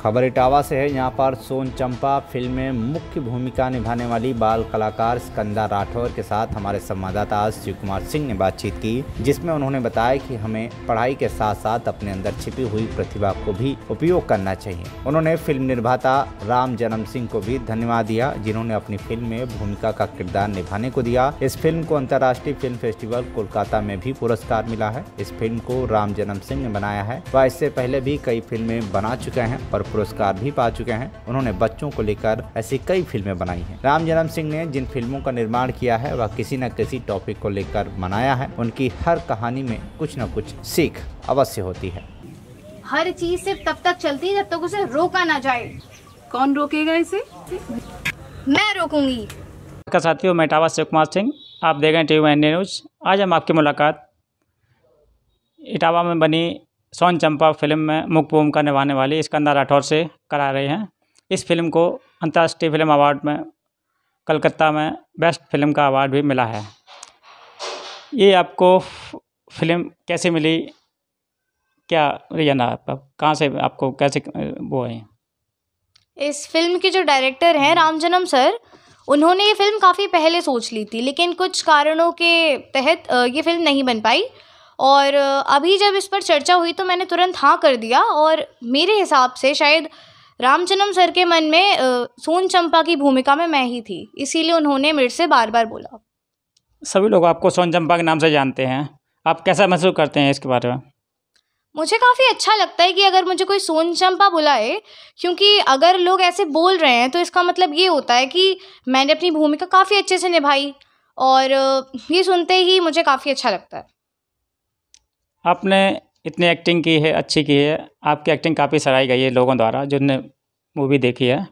खबर इटावा से है यहाँ पर सोन चंपा फिल्म में मुख्य भूमिका निभाने वाली बाल कलाकार स्कंदा राठौर के साथ हमारे संवाददाता शिव कुमार सिंह ने बातचीत की जिसमें उन्होंने बताया कि हमें पढ़ाई के साथ साथ अपने अंदर छिपी हुई प्रतिभा को भी उपयोग करना चाहिए उन्होंने फिल्म निर्माता राम जन्म सिंह को भी धन्यवाद दिया जिन्होंने अपनी फिल्म में भूमिका का किरदार निभाने को दिया इस फिल्म को अंतर्राष्ट्रीय फिल्म फेस्टिवल कोलकाता में भी पुरस्कार मिला है इस फिल्म को राम जन्म सिंह ने बनाया है वह इससे पहले भी कई फिल्में बना चुके हैं और पुरस्कार भी पा चुके हैं उन्होंने बच्चों को लेकर ऐसी कई फिल्में बनाई हैं राम जन्म सिंह ने जिन फिल्मों का निर्माण किया है वह किसी न किसी टॉपिक को लेकर बनाया है उनकी हर कहानी में कुछ न कुछ सीख अवश्य होती है हर चीज सिर्फ तब तक चलती है जब तक उसे रोका ना जाए कौन रोकेगा इसे मैं रोकूंगी का साथियों मैं टावा शिव कुमार सिंह आप देख रहे हैं टी वी न्यूज़ आज हम आपकी मुलाकात इटावा में बनी सोन चंपा फिल्म में मुख्य भूमिका निभाने वाली स्कंदा राठौर से करा रहे हैं इस फिल्म को अंतर्राष्ट्रीय फिल्म अवार्ड में कलकत्ता में बेस्ट फिल्म का अवार्ड भी मिला है ये आपको फिल्म कैसे मिली क्या आपका कहाँ से आपको कैसे वो है इस फिल्म के जो डायरेक्टर हैं जन्म सर उन्होंने ये फिल्म काफ़ी पहले सोच ली थी लेकिन कुछ कारणों के तहत ये फिल्म नहीं बन पाई और अभी जब इस पर चर्चा हुई तो मैंने तुरंत हाँ कर दिया और मेरे हिसाब से शायद रामचन्म सर के मन में सोन चंपा की भूमिका में मैं ही थी इसीलिए उन्होंने मेरे से बार बार बोला सभी लोग आपको सोन चंपा के नाम से जानते हैं आप कैसा महसूस करते हैं इसके बारे में मुझे काफ़ी अच्छा लगता है कि अगर मुझे कोई सोन चंपा बुलाए क्योंकि अगर लोग ऐसे बोल रहे हैं तो इसका मतलब ये होता है कि मैंने अपनी भूमिका काफ़ी अच्छे से निभाई और ये सुनते ही मुझे काफ़ी अच्छा लगता है आपने इतनी एक्टिंग की है अच्छी की है आपकी एक्टिंग काफ़ी सराही गई है लोगों द्वारा जिनने मूवी देखी है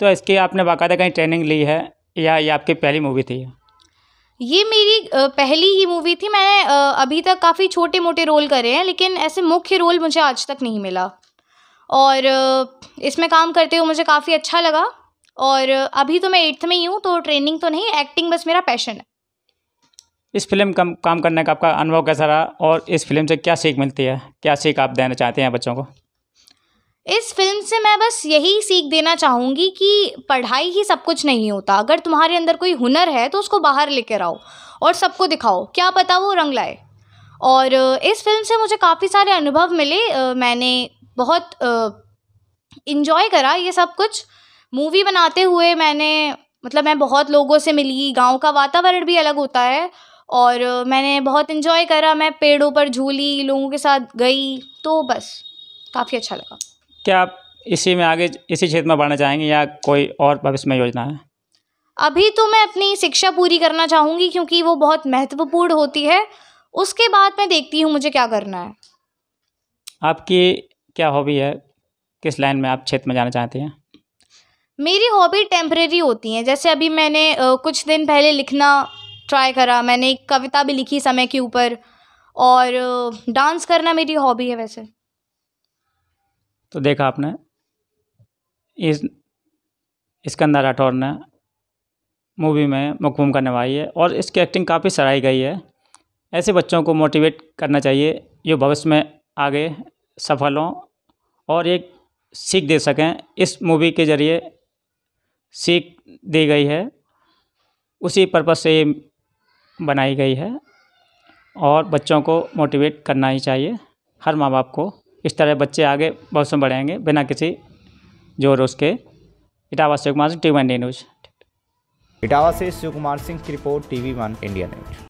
तो इसकी आपने बाकायदा कहीं ट्रेनिंग ली है या ये आपकी पहली मूवी थी ये मेरी पहली ही मूवी थी मैंने अभी तक काफ़ी छोटे मोटे रोल करे हैं लेकिन ऐसे मुख्य रोल मुझे आज तक नहीं मिला और इसमें काम करते हुए मुझे काफ़ी अच्छा लगा और अभी तो मैं एट्थ में ही हूँ तो ट्रेनिंग तो नहीं एक्टिंग बस मेरा पैशन है इस फिल्म का काम करने का आपका अनुभव कैसा रहा और इस फिल्म से क्या सीख मिलती है क्या सीख आप देना चाहते हैं बच्चों को इस फिल्म से मैं बस यही सीख देना चाहूँगी कि पढ़ाई ही सब कुछ नहीं होता अगर तुम्हारे अंदर कोई हुनर है तो उसको बाहर लेकर आओ और सबको दिखाओ क्या पता वो रंग लाए और इस फिल्म से मुझे काफ़ी सारे अनुभव मिले मैंने बहुत इन्जॉय करा ये सब कुछ मूवी बनाते हुए मैंने मतलब मैं बहुत लोगों से मिली गांव का वातावरण भी अलग होता है और मैंने बहुत इन्जॉय करा मैं पेड़ों पर झूली लोगों के साथ गई तो बस काफ़ी अच्छा लगा क्या आप इसी में आगे इसी क्षेत्र में बढ़ना चाहेंगे या कोई और भविष्य में योजना है अभी तो मैं अपनी शिक्षा पूरी करना चाहूँगी क्योंकि वो बहुत महत्वपूर्ण होती है उसके बाद मैं देखती हूँ मुझे क्या करना है आपकी क्या हॉबी है किस लाइन में आप क्षेत्र में जाना चाहते हैं मेरी हॉबी टेम्प्रेरी होती हैं जैसे अभी मैंने कुछ दिन पहले लिखना ट्राई करा मैंने एक कविता भी लिखी समय के ऊपर और डांस करना मेरी हॉबी है वैसे तो देखा आपने इस इसकंदर राठौर ने मूवी में मुख्य भूमिका निभाई है और इसकी एक्टिंग काफ़ी सराही गई है ऐसे बच्चों को मोटिवेट करना चाहिए जो भविष्य में आगे सफल हों और एक सीख दे सकें इस मूवी के ज़रिए सीख दी गई है उसी पर्पज़ से ये बनाई गई है और बच्चों को मोटिवेट करना ही चाहिए हर माँ बाप को इस तरह बच्चे आगे बहुत से बढ़ेंगे बिना किसी जोर उसके इटावा से Kumar Singh T one India news Etawah से शिव कुमार सिंह की report T V one India news